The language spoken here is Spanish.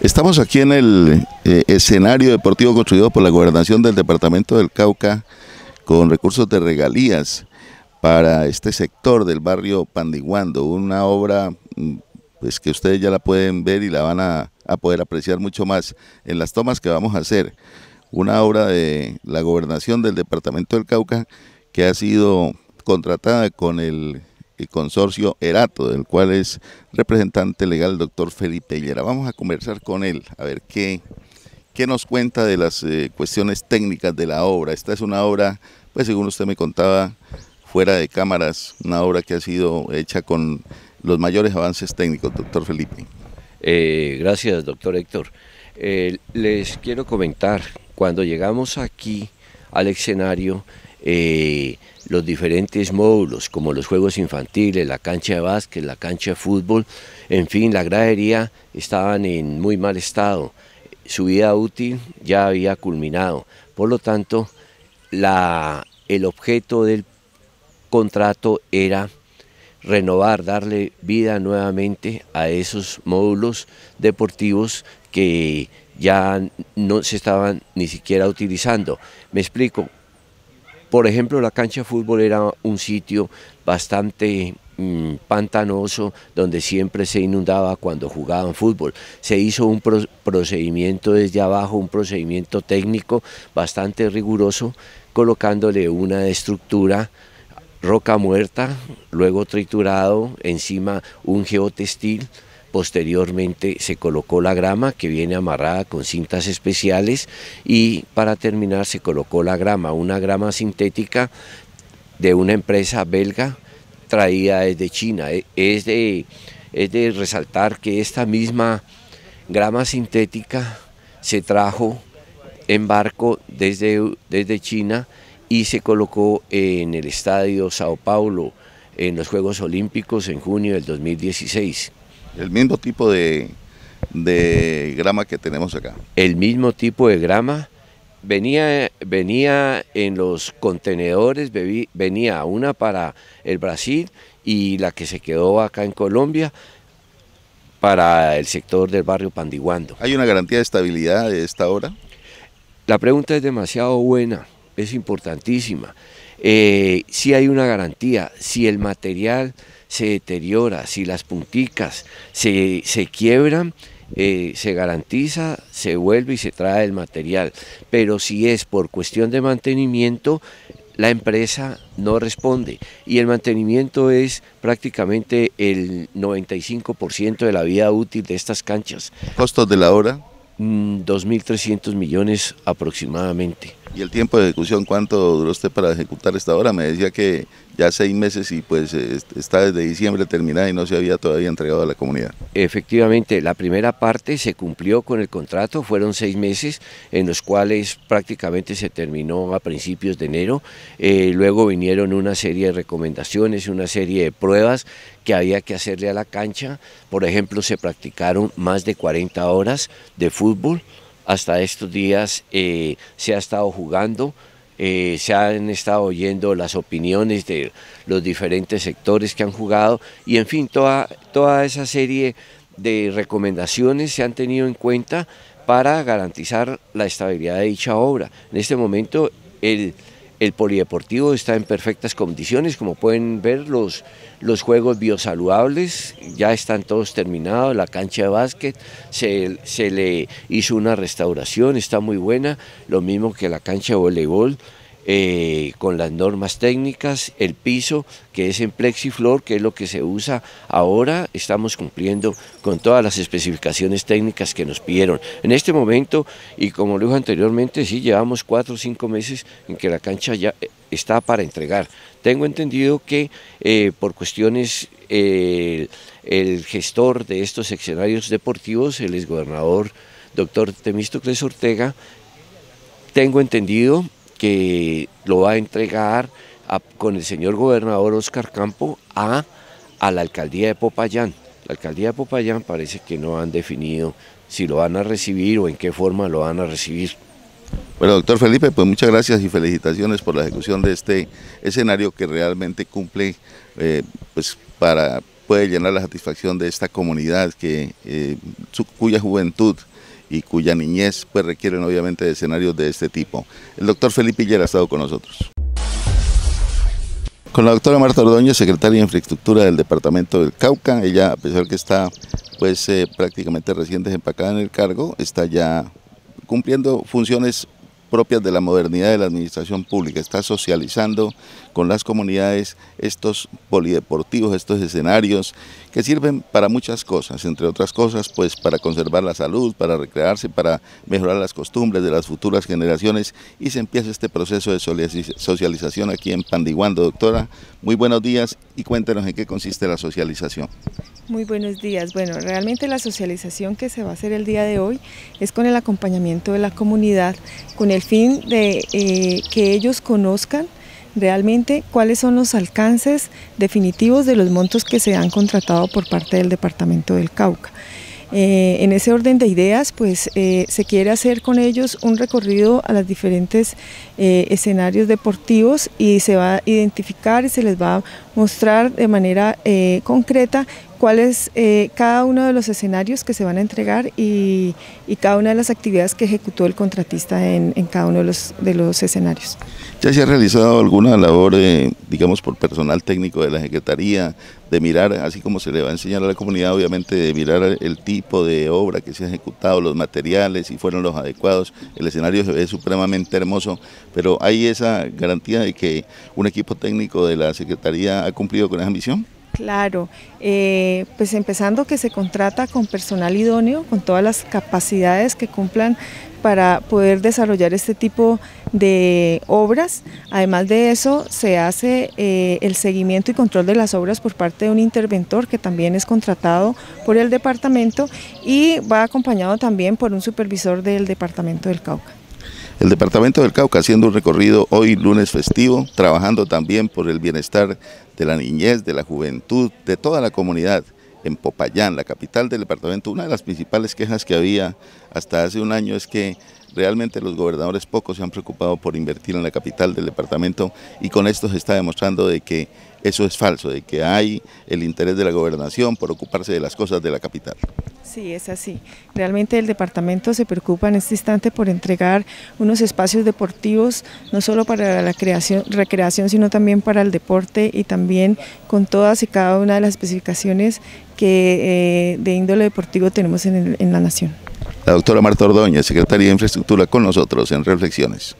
Estamos aquí en el eh, escenario deportivo construido por la gobernación del departamento del Cauca con recursos de regalías para este sector del barrio Pandiguando, una obra mm, pues, que ustedes ya la pueden ver y la van a poder apreciar mucho más en las tomas que vamos a hacer. Una obra de la gobernación del departamento del Cauca que ha sido contratada con el el consorcio Erato, del cual es representante legal el doctor Felipe Hillera. Vamos a conversar con él, a ver qué, nos cuenta de las eh, cuestiones técnicas de la obra. Esta es una obra, pues según usted me contaba, fuera de cámaras, una obra que ha sido hecha con los mayores avances técnicos, doctor Felipe. Eh, gracias, doctor Héctor. Eh, les quiero comentar, cuando llegamos aquí al escenario, eh, los diferentes módulos, como los juegos infantiles, la cancha de básquet, la cancha de fútbol, en fin, la gradería estaban en muy mal estado. Su vida útil ya había culminado. Por lo tanto, la, el objeto del contrato era renovar, darle vida nuevamente a esos módulos deportivos que ya no se estaban ni siquiera utilizando. Me explico, por ejemplo, la cancha de fútbol era un sitio bastante mm, pantanoso donde siempre se inundaba cuando jugaban fútbol. Se hizo un procedimiento desde abajo, un procedimiento técnico bastante riguroso, colocándole una estructura roca muerta, luego triturado, encima un geotextil, Posteriormente se colocó la grama que viene amarrada con cintas especiales y para terminar se colocó la grama, una grama sintética de una empresa belga traída desde China. E, es de, resaltar que esta misma grama sintética se trajo en barco desde, desde China y se colocó en el estadio Sao Paulo en los Juegos Olímpicos en junio del 2016. El mismo tipo de, grama que tenemos acá. El mismo tipo de grama. Venía, venía en los contenedores, venía una para el Brasil y la que se quedó acá en Colombia para el sector del barrio Pandiguando. ¿Hay una garantía de estabilidad de esta hora? La pregunta es demasiado buena, es importantísima. si eh, sí hay una garantía, si el material se deteriora, si las punticas se, se quiebran, eh, se garantiza, se vuelve y se trae el material. Pero si es por cuestión de mantenimiento, la empresa no responde y el mantenimiento es prácticamente el 95% de la vida útil de estas canchas. ¿Costos de la hora? 2.300 mm, millones aproximadamente. ¿Y el tiempo de ejecución cuánto duró usted para ejecutar esta obra? Me decía que ya seis meses y pues eh, está desde diciembre terminada y no se había todavía entregado a la comunidad. Efectivamente, la primera parte se cumplió con el contrato, fueron seis meses en los cuales prácticamente se terminó a principios de enero, eh, luego vinieron una serie de recomendaciones, una serie de pruebas que había que hacerle a la cancha, por ejemplo se practicaron más de 40 horas de fútbol, hasta estos días eh, se ha estado jugando, eh, se han estado oyendo las opiniones de los diferentes sectores que han jugado y en fin, toda, toda esa serie de recomendaciones se han tenido en cuenta para garantizar la estabilidad de dicha obra. En este momento el el polideportivo está en perfectas condiciones, como pueden ver los, los juegos biosaludables ya están todos terminados, la cancha de básquet se, se le hizo una restauración, está muy buena, lo mismo que la cancha de voleibol. Eh, con las normas técnicas, el piso que es en plexiflor, que es lo que se usa ahora, estamos cumpliendo con todas las especificaciones técnicas que nos pidieron. En este momento, y como lo dijo anteriormente, sí llevamos cuatro o cinco meses en que la cancha ya eh, está para entregar. Tengo entendido que eh, por cuestiones el, gestor de estos escenarios deportivos, el exgobernador doctor Temístocles Ortega, tengo entendido que lo va a entregar con el señor gobernador Oscar Campo a, a la alcaldía de Popayán. La alcaldía de Popayán parece que no han definido si lo van a recibir o en qué forma lo van a recibir. Bueno, doctor Felipe, pues muchas gracias y felicitaciones por la ejecución de este escenario que realmente cumple, eh, pues para puede llenar la satisfacción de esta comunidad que eh, cuya juventud y cuya niñez pues requieren obviamente escenarios de este tipo. El doctor Felipe Iller ha estado con nosotros. Con la doctora Marta Ordoño, secretaria de Infraestructura del Departamento del Cauca, ella a pesar que está pues eh, prácticamente recién desempacada en el cargo, está ya cumpliendo funciones propias de la modernidad de la administración pública, está socializando con las comunidades estos polideportivos, estos escenarios que sirven para muchas cosas, entre otras cosas, pues para conservar la salud, para recrearse, para mejorar las costumbres de las futuras generaciones y se empieza este proceso de socialización aquí en Pandiguando. Doctora, muy buenos días y cuéntenos en qué consiste la socialización. Muy buenos días. Bueno, realmente la socialización que se va a hacer el día de hoy es con el acompañamiento de la comunidad, con el fin de eh, que ellos conozcan realmente cuáles son los alcances definitivos de los montos que se han contratado por parte del Departamento del Cauca. Eh, en ese orden de ideas, pues eh, se quiere hacer con ellos un recorrido a los diferentes escenarios deportivos y se va a identificar y se les va a mostrar de manera concreta cuál es eh, cada uno de los escenarios que se van a entregar y, cada una de las actividades que ejecutó el contratista en, cada uno de los, escenarios. ¿Ya se ha realizado alguna labor, eh, digamos, por personal técnico de la Secretaría, de mirar, así como se le va a enseñar a la comunidad, obviamente, de mirar el tipo de obra que se ha ejecutado, los materiales, si fueron los adecuados, el escenario es supremamente hermoso, pero ¿hay esa garantía de que un equipo técnico de la Secretaría ha cumplido con esa misión? Claro, eh, pues empezando que se contrata con personal idóneo, con todas las capacidades que cumplan para poder desarrollar este tipo de obras. Además de eso, se hace eh, el seguimiento y control de las obras por parte de un interventor que también es contratado por el departamento y va acompañado también por un supervisor del departamento del Cauca. El Departamento del Cauca haciendo un recorrido hoy lunes festivo, trabajando también por el bienestar de la niñez, de la juventud, de toda la comunidad en Popayán, la capital del departamento. Una de las principales quejas que había hasta hace un año es que realmente los gobernadores pocos se han preocupado por invertir en la capital del departamento y con esto se está demostrando de que eso es falso, de que hay el interés de la gobernación por ocuparse de las cosas de la capital. Sí, es así. Realmente el departamento se preocupa en este instante por entregar unos espacios deportivos, no solo para la recreación, sino también para el deporte y también con todas y cada una de las especificaciones que eh, de índole deportivo tenemos en, la nación. La doctora Marta Ordóñez, secretaria de Infraestructura, con nosotros en Reflexiones.